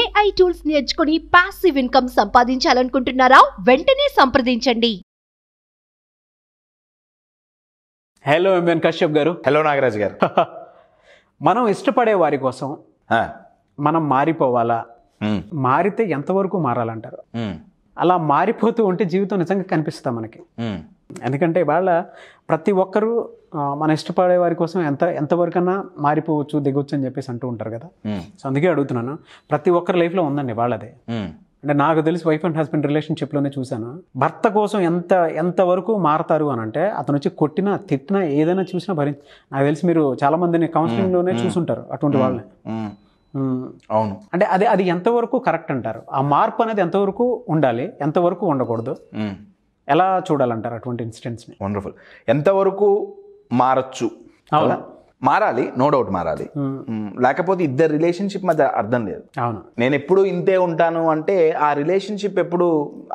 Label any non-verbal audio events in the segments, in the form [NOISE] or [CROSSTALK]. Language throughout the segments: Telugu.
ఏఐ టూల్స్ నేర్చుకుని పాసివ్ ఇన్కమ్ సంపాదించాలనుకుంటున్నారా వెంటనే సంప్రదించండి హలో ఎంఎన్ కశ్యప్ గారు హలో నాగరాజ్ గారు [LAUGHS] మనం ఇష్టపడే వారి కోసం మనం మారిపోవాలా మారితే ఎంతవరకు మారాలంటారు అలా మారిపోతూ ఉంటే జీవితం నిజంగా కనిపిస్తా మనకి ఎందుకంటే వాళ్ళ ప్రతి ఒక్కరూ మన ఇష్టపడే వారి కోసం ఎంత ఎంతవరకన్నా మారిపోవచ్చు దిగవచ్చు అని చెప్పేసి అంటూ ఉంటారు కదా సో అందుకే అడుగుతున్నాను ప్రతి ఒక్కరి లైఫ్లో ఉందండి వాళ్ళదే అంటే నాకు తెలిసి వైఫ్ అండ్ హస్బెండ్ రిలేషన్షిప్లోనే చూశాను భర్త కోసం ఎంత ఎంతవరకు మారతారు అని అంటే అతను వచ్చి కొట్టినా తిట్టినా ఏదైనా చూసినా భరించి నాకు తెలిసి మీరు చాలామందిని కౌన్సిలింగ్లోనే చూసుంటారు అటువంటి వాళ్ళని అవును అంటే అది అది ఎంతవరకు కరెక్ట్ అంటారు ఆ మార్పు అనేది ఎంతవరకు ఉండాలి ఎంతవరకు ఉండకూడదు ఎలా చూడాలంటారు అటువంటి ఇన్సిడెంట్స్ని వండర్ఫుల్ ఎంతవరకు మారచ్చు అవునా మారాలి నో డౌట్ మారాలి లేకపోతే ఇద్దరు రిలేషన్షిప్ మధ్య అర్థం లేదు అవును నేను ఎప్పుడు ఇంతే ఉంటాను అంటే ఆ రిలేషన్షిప్ ఎప్పుడు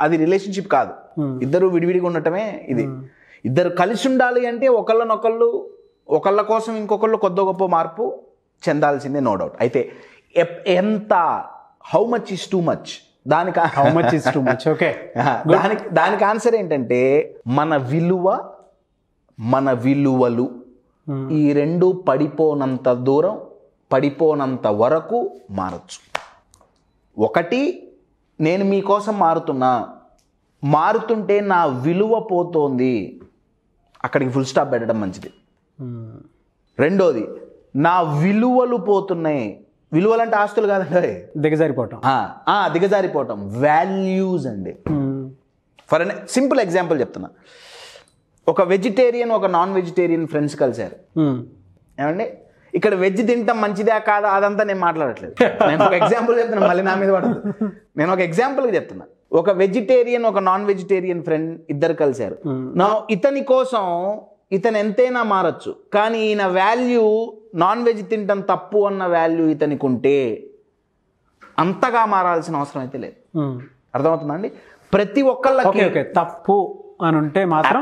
అది రిలేషన్షిప్ కాదు ఇద్దరు విడివిడిగా ఉండటమే ఇది ఇద్దరు కలిసి ఉండాలి అంటే ఒకళ్ళనొకళ్ళు ఒకళ్ళ కోసం ఇంకొకళ్ళు కొద్ద గొప్ప మార్పు చెందాల్సిందే నో డౌట్ అయితే ఎంత how much is too much దానికి ఓకే [LAUGHS] దానికి దానికి ఆన్సర్ ఏంటంటే మన విలువ మన విలువలు hmm. ఈ రెండు పడిపోనంత దూరం పడిపోనంత వరకు మారచ్చు ఒకటి నేను మీకోసం మారుతున్నా మారుతుంటే నా విలువ పోతోంది అక్కడికి ఫుల్ స్టాప్ పెట్టడం మంచిది hmm. రెండోది నా విలువలు పోతున్నాయి విలువలంటే ఆస్తులు కాదండి దిగజారిపోవటం దిగజారిపోవటం వాల్యూస్ అండి ఫర్ అన్ సింపుల్ ఎగ్జాంపుల్ చెప్తున్నా ఒక వెజిటేరియన్ ఒక నాన్ వెజిటేరియన్ ఫ్రెండ్స్ కలిశారు hmm. ఏమండి ఇక్కడ వెజ్ తింటాం మంచిదే కాదా అదంతా నేను మాట్లాడట్లేదు నేను ఒక ఎగ్జాంపుల్ చెప్తున్నా మళ్ళీ నా మీద పడదు నేను ఒక ఎగ్జాంపుల్గా చెప్తున్నా ఒక వెజిటేరియన్ ఒక నాన్ వెజిటేరియన్ ఫ్రెండ్ ఇద్దరు కలిశారు నా hmm. ఇతని కోసం ఇతను ఎంతైనా మారచ్చు కానీ ఈయన వాల్యూ నాన్ వెజ్ తినటం తప్పు అన్న వాల్యూ ఇతనికి ఉంటే అంతగా మారాల్సిన అవసరం అయితే లేదు అర్థమవుతుందండి ప్రతి ఒక్కళ్ళకి తప్పు అని ఉంటే మాత్రం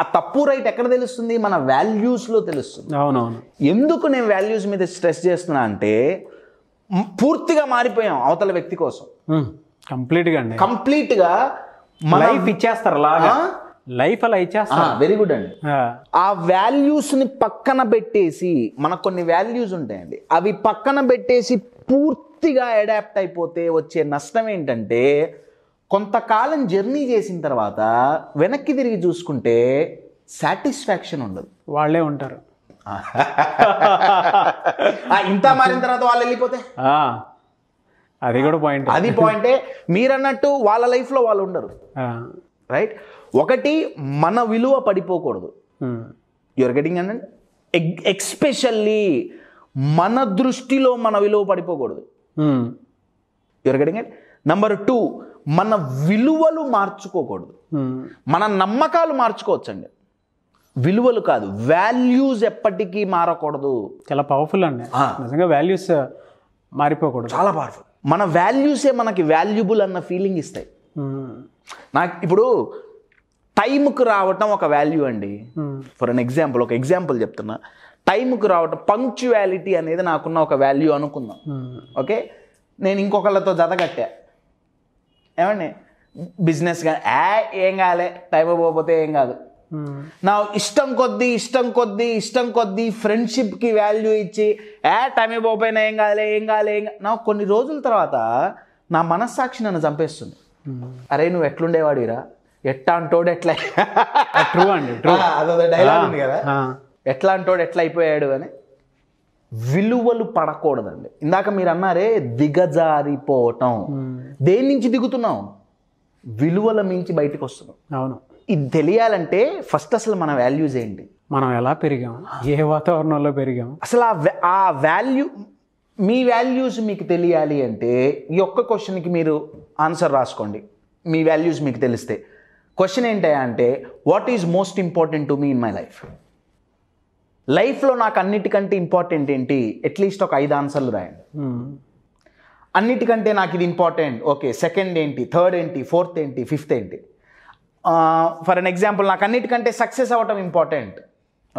ఆ తప్పు రైట్ ఎక్కడ తెలుస్తుంది మన లో తెలుస్తుంది అవునవును ఎందుకు నేను వాల్యూస్ మీద స్ట్రెస్ చేస్తున్నా అంటే పూర్తిగా మారిపోయాం అవతల వ్యక్తి కోసం కంప్లీట్గా అండి మన లైఫ్ ఇచ్చేస్తారు లాగా లైఫ్ అలా ఇచ్చేస్తాను వెరీ గుడ్ అండి ఆ వాల్యూస్ ని పక్కన పెట్టేసి మనకు కొన్ని వాల్యూస్ ఉంటాయండి అవి పక్కన పెట్టేసి పూర్తిగా అడాప్ట్ అయిపోతే వచ్చే నష్టం ఏంటంటే కొంతకాలం జర్నీ చేసిన తర్వాత వెనక్కి తిరిగి చూసుకుంటే సాటిస్ఫాక్షన్ ఉండదు వాళ్ళే ఉంటారు [LAUGHS] ఇంత మారిన తర్వాత వాళ్ళు వెళ్ళిపోతే అది కూడా పాయింట్ అది పాయింటే మీరన్నట్టు వాళ్ళ లైఫ్లో వాళ్ళు ఉండరు రైట్ ఒకటి మన విలువ పడిపోకూడదు యువర్ గెటింగ్ అండ్ ఎక్స్పెషల్లీ మన దృష్టిలో మన విలువ పడిపోకూడదు you're getting and number two మన విలువలు మార్చుకోకూడదు hmm. మన నమ్మకాలు మార్చుకోవచ్చండి విలువలు కాదు వాల్యూస్ ఎప్పటికీ మారకూడదు చాలా పవర్ఫుల్ అండి నిజంగా వాల్యూస్ uh, మారిపోకూడదు చాలా పవర్ఫుల్ మన వాల్యూసే మనకి వాల్యుబుల్ అన్న ఫీలింగ్ ఇస్తాయి hmm. నాకు ఇప్పుడు టైంకు రావటం ఒక వాల్యూ అండి ఫర్ అన్ ఎగ్జాంపుల్ ఒక ఎగ్జాంపుల్ చెప్తున్నా టైంకు రావటం పంక్చువాలిటీ అనేది నాకున్న ఒక వాల్యూ అనుకుందాం ఓకే hmm. నేను ఇంకొకళ్ళతో జత కట్టా ఏమండి బిజినెస్ కానీ ఏం కాలే టైం పోతే ఏం కాదు hmm. నా ఇష్టం కొద్ది ఇష్టం కొద్ది ఇష్టం కొద్ది ఫ్రెండ్షిప్కి వాల్యూ ఇచ్చి ఏ టైం పోయినా ఏం కాలే ఏం కాలే ఏం నా కొన్ని రోజుల తర్వాత నా మనస్సాక్షి నన్ను చంపేస్తుంది అరే నువ్వు ఇరా ఎట్లా అంటోడు ఎట్లా ట్రూ అండి ట్రూ అదొక డైలాగ్ ఉంది కదా ఎట్లా అంటోడు ఎట్లా అయిపోయాడు అని విలువలు పడకూడదండి ఇందాక మీరు అన్నారే దిగజారిపోవటం దేని నుంచి దిగుతున్నాం విలువల మించి బయటకు వస్తున్నాం అవును ఇది తెలియాలంటే ఫస్ట్ అసలు మన వాల్యూస్ ఏంటి మనం ఎలా పెరిగాం ఏ వాతావరణంలో పెరిగాం అసలు ఆ వాల్యూ మీ వాల్యూస్ మీకు తెలియాలి అంటే ఈ ఒక్క క్వశ్చన్కి మీరు ఆన్సర్ రాసుకోండి మీ వాల్యూస్ మీకు తెలిస్తే క్వశ్చన్ ఏంటయ్యా అంటే what is most important to me in my life లైఫ్లో నాకు అన్నిటికంటే ఇంపార్టెంట్ ఏంటి అట్లీస్ట్ ఒక ఐదు ఆన్సర్లు రాయండి hmm. అన్నిటికంటే నాకు ఇది ఇంపార్టెంట్ ఓకే సెకండ్ ఏంటి థర్డ్ ఏంటి ఫోర్త్ ఏంటి ఫిఫ్త్ ఏంటి ఫర్ అన్ ఎగ్జాంపుల్ నాకు అన్నిటికంటే సక్సెస్ అవ్వటం ఇంపార్టెంట్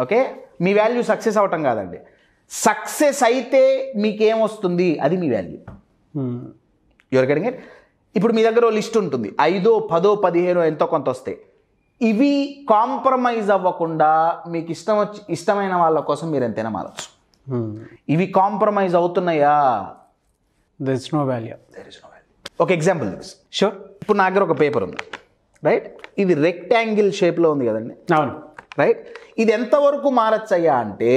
ఓకే మీ వాల్యూ సక్సెస్ అవ్వటం కాదండి సక్సెస్ అయితే మీకేమొస్తుంది అది మీ వాల్యూ యువర్ hmm. గెటింగ్ ఇప్పుడు మీ దగ్గర లిస్ట్ ఉంటుంది ఐదో పదో పదిహేనో ఎంతో కొంత వస్తాయి ఇవి కాంప్రమైజ్ అవ్వకుండా మీకు ఇష్టం వచ్చి ఇష్టమైన వాళ్ళ కోసం మీరు ఎంతైనా మారచ్చు hmm. ఇవి కాంప్రమైజ్ అవుతున్నాయా there is no value there is no value ఒక ఎగ్జాంపుల్ షూర్ ఇప్పుడు నా దగ్గర ఒక పేపర్ ఉంది రైట్ ఇది రెక్టాంగిల్ షేప్లో ఉంది కదండి అవును రైట్ ఇది ఎంతవరకు మారచ్చయ్యా అంటే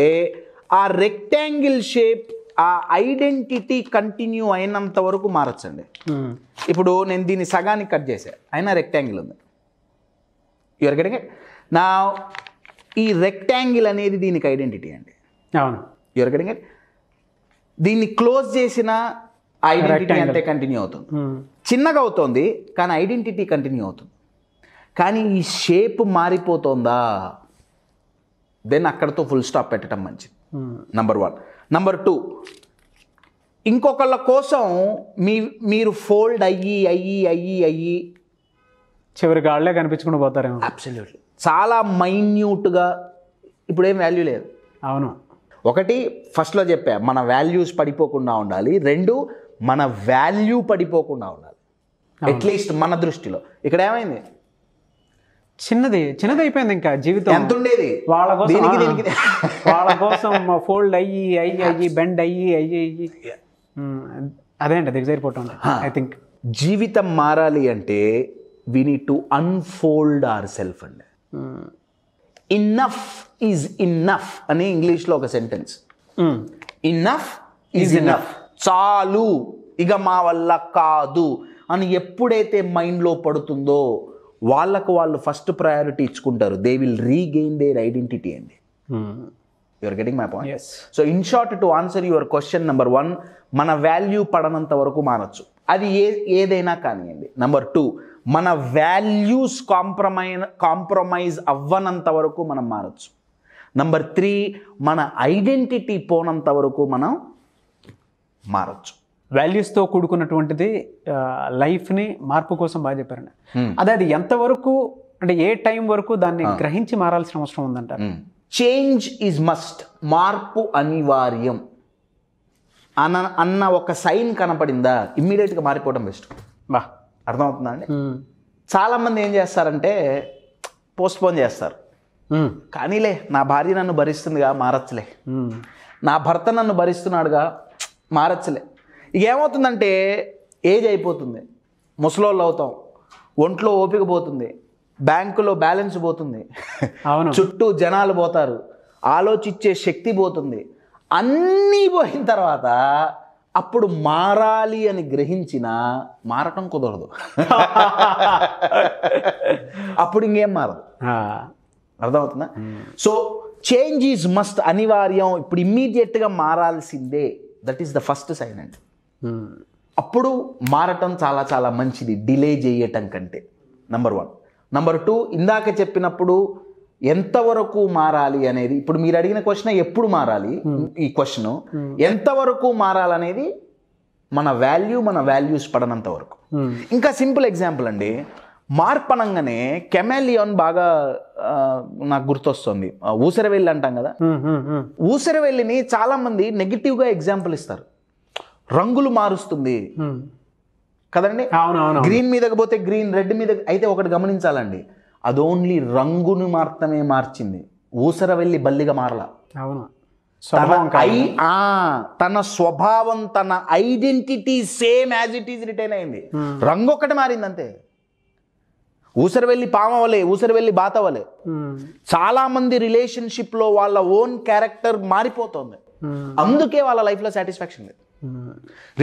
ఆ రెక్టాంగిల్ షేప్ ఆ ఐడెంటిటీ కంటిన్యూ అయినంత వరకు మారచ్చండి hmm. ఇప్పుడు నేను దీన్ని సగానికి కట్ చేసా అయినా రెక్టాంగిల్ ఉంది యువర్ గెటింగ్ నా ఈ రెక్టాంగిల్ అనేది దీనికి ఐడెంటిటీ అండి అవును యువర్ గెటింగ్ ఇట్ దీన్ని క్లోజ్ చేసిన ఐడెంటిటీ అంటే కంటిన్యూ అవుతుంది hmm. చిన్నగా అవుతుంది కానీ ఐడెంటిటీ కంటిన్యూ అవుతుంది కానీ ఈ షేప్ మారిపోతుందా దెన్ అక్కడతో ఫుల్ స్టాప్ పెట్టడం మంచిది నంబర్ వన్ నంబర్ టూ ఇంకొకళ్ళ కోసం మీ మీరు ఫోల్డ్ అయ్యి అయ్యి అయ్యి అయ్యి చివరికి వాళ్ళే కనిపించుకుని పోతారేమో అబ్సల్యూట్లీ చాలా మైన్యూట్గా ఇప్పుడు ఏం వాల్యూ లేదు అవును ఒకటి ఫస్ట్లో చెప్పా మన వాల్యూస్ పడిపోకుండా ఉండాలి రెండు మన వాల్యూ పడిపోకుండా ఉండాలి అట్లీస్ట్ మన దృష్టిలో ఇక్కడ ఏమైంది చిన్నది చిన్నది అయిపోయింది ఇంకా జీవితం ఎంత ఉండేది వాళ్ళ కోసం వాళ్ళ కోసం ఫోల్డ్ అయ్యి అయ్యి అయ్యి బెండ్ అయ్యి అయ్యి అయ్యి అదే అండి దిగజారిపోవటం ఐ థింక్ జీవితం మారాలి అంటే we need to unfold our self అండి ఇన్నఫ్ ఈజ్ ఇన్నఫ్ అని ఇంగ్లీష్లో ఒక సెంటెన్స్ ఇన్నఫ్ ఈజ్ ఇన్నఫ్ చాలు ఇక మా వల్ల కాదు అని ఎప్పుడైతే మైండ్లో పడుతుందో వాళ్ళకు వాళ్ళు ఫస్ట్ ప్రయారిటీ ఇచ్చుకుంటారు they will regain their identity అండి you're getting my point so in short to answer your question number one మన వాల్యూ పడనంత వరకు మానొచ్చు అది ఏ ఏదైనా కానివ్వండి నెంబర్ టూ మన వాల్యూస్ కాంప్రమై కాంప్రమైజ్ అవ్వనంత వరకు మనం మారచ్చు నెంబర్ త్రీ మన ఐడెంటిటీ పోనంత వరకు మనం మారచ్చు వాల్యూస్తో కూడుకున్నటువంటిది లైఫ్ని మార్పు కోసం బాగా చెప్పారండి అదే అది ఎంతవరకు అంటే ఏ టైం వరకు దాన్ని గ్రహించి మారాల్సిన అవసరం ఉందంట చేంజ్ ఈజ్ మస్ట్ మార్పు అనివార్యం అన్న అన్న ఒక సైన్ కనపడిందా ఇమ్మీడియట్గా మారిపోవడం బెస్ట్ బా అర్థమవుతుందా అండి చాలామంది ఏం చేస్తారంటే పోస్ట్పోన్ చేస్తారు కానీలే నా భార్య నన్ను భరిస్తుందిగా మారచ్చలే నా భర్త నన్ను భరిస్తున్నాడుగా మారచ్చలే ఇక ఏమవుతుందంటే ఏజ్ అయిపోతుంది ముసలోళ్ళు అవుతాం ఒంట్లో ఓపిక పోతుంది బ్యాంకులో బ్యాలెన్స్ పోతుంది చుట్టూ జనాలు పోతారు ఆలోచించే శక్తి పోతుంది అన్నీ పోయిన తర్వాత అప్పుడు మారాలి అని గ్రహించిన మారటం కుదరదు అప్పుడు ఇంకేం మారదు అర్థమవుతుందా సో చేంజ్ ఈజ్ మస్ట్ అనివార్యం ఇప్పుడు ఇమ్మీడియట్గా మారాల్సిందే that is the first sign అండి అప్పుడు మారటం చాలా చాలా మంచిది డిలే చేయటం కంటే నంబర్ వన్ నంబర్ టూ ఇందాక చెప్పినప్పుడు ఎంతవరకు మారాలి అనేది ఇప్పుడు మీరు అడిగిన క్వశ్చన్ ఎప్పుడు మారాలి ఈ క్వశ్చన్ ఎంతవరకు మారాలనేది మన వాల్యూ మన వాల్యూస్ పడనంత వరకు ఇంకా సింపుల్ ఎగ్జాంపుల్ అండి మార్పనంగానే కెమెలియాన్ బాగా నాకు గుర్తొస్తుంది ఊసరవెల్లి అంటాం కదా ఊసరవెల్లిని చాలా మంది నెగిటివ్గా ఎగ్జాంపుల్ ఇస్తారు రంగులు మారుస్తుంది కదండి గ్రీన్ మీదకి పోతే గ్రీన్ రెడ్ మీద అయితే ఒకటి గమనించాలండి అది ఓన్లీ రంగును మాత్రమే మార్చింది ఊసర వెళ్ళి బల్లిగా మారలా అవును తన స్వభావం తన identity same as it is retain అయింది రంగు ఒక్కటి మారింది అంతే ఊసరి వెళ్ళి పామవలే ఊసరి వెళ్ళి బాతవలే చాలా మంది రిలేషన్షిప్ లో వాళ్ళ ఓన్ క్యారెక్టర్ మారిపోతుంది అందుకే వాళ్ళ లైఫ్ లో సాటిస్ఫాక్షన్ లేదు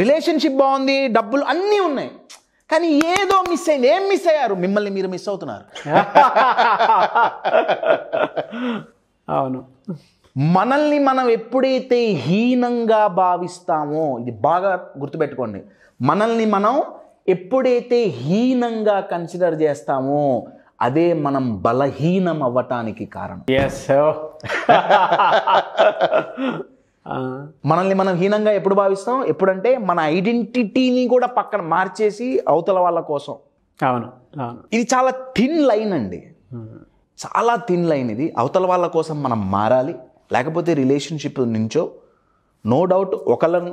రిలేషన్షిప్ బాగుంది డబ్బులు అన్నీ ఉన్నాయి కానీ ఏదో మిస్ అయింది ఏం మిస్ అయ్యారు మిమ్మల్ని మీరు మిస్ అవుతున్నారు [LAUGHS] అవును మనల్ని మనం ఎప్పుడైతే హీనంగా భావిస్తామో ఇది బాగా గుర్తుపెట్టుకోండి మనల్ని మనం ఎప్పుడైతే హీనంగా కన్సిడర్ చేస్తామో అదే మనం బలహీనం అవ్వటానికి కారణం ఎస్ [LAUGHS] మనల్ని మనం హీనంగా ఎప్పుడు భావిస్తాం ఎప్పుడంటే మన ఐడెంటిటీని కూడా పక్కన మార్చేసి అవతల వాళ్ళ కోసం అవును ఇది చాలా థిన్ లైన్ అండి చాలా థిన్ లైన్ ఇది అవతల వాళ్ళ కోసం మనం మారాలి లేకపోతే రిలేషన్షిప్ నుంచో నో డౌట్ ఒకళ్ళను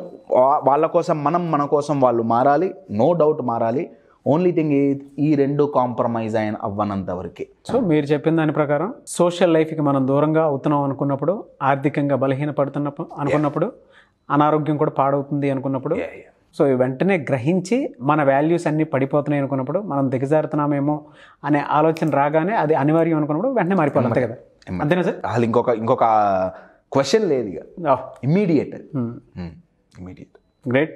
వాళ్ళ కోసం మనం మన కోసం వాళ్ళు మారాలి నో డౌట్ మారాలి ఓన్లీ థింగ్ ఈ రెండు కాంప్రమైజ్ అయిన అవ్వనంత వరకే సో మీరు చెప్పిన దాని ప్రకారం సోషల్ లైఫ్కి మనం దూరంగా అవుతున్నాం అనుకున్నప్పుడు ఆర్థికంగా బలహీన పడుతున్నప్పుడు అనుకున్నప్పుడు అనారోగ్యం కూడా పాడవుతుంది అనుకున్నప్పుడు సో వెంటనే గ్రహించి మన వాల్యూస్ అన్నీ పడిపోతున్నాయి అనుకున్నప్పుడు మనం దిగజారుతున్నామేమో అనే ఆలోచన రాగానే అది అనివార్యం అనుకున్నప్పుడు వెంటనే మారిపోతుంది కదా అంతేనా సార్ అసలు ఇంకొక ఇంకొక క్వశ్చన్ లేదు ఇక ఇమ్మీడియట్ ఇమ్మీడియట్ గ్రేట్